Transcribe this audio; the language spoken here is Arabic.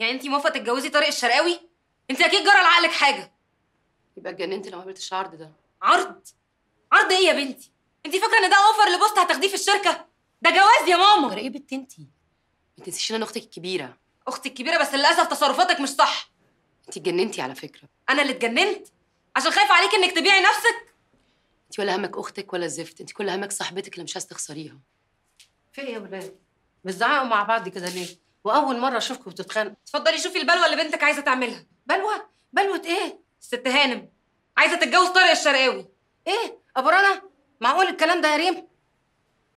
يعني انت موافقه تتجوزي طارق الشرقاوي انت اكيد جرى لعقلك حاجه يبقى اتجننت لو قبلتش العرض ده عرض عرض ايه يا بنتي انت فاكره ان ده اوفر لبوست هتاخديه في الشركه ده جواز يا ماما جرى ايه بنت انتي ما تنسيش ان انا اختك الكبيره اختك الكبيره بس للاسف تصرفاتك مش صح انت اتجننتي على فكره انا اللي اتجننت عشان خايفه عليك انك تبيعي نفسك انت ولا همك اختك ولا الزفت انت كل همك صاحبتك اللي مش عايزه تخسريها في ايه يا ولاد بتزعقوا مع بعض كده ليه واول مره اشوفكم بتتخانقوا اتفضلي شوفي البلوه اللي بنتك عايزه تعملها بلوه بلوه ايه الست هانم عايزه تتجوز طارق الشرقاوي ايه ابو رنا معقول الكلام ده يا ريم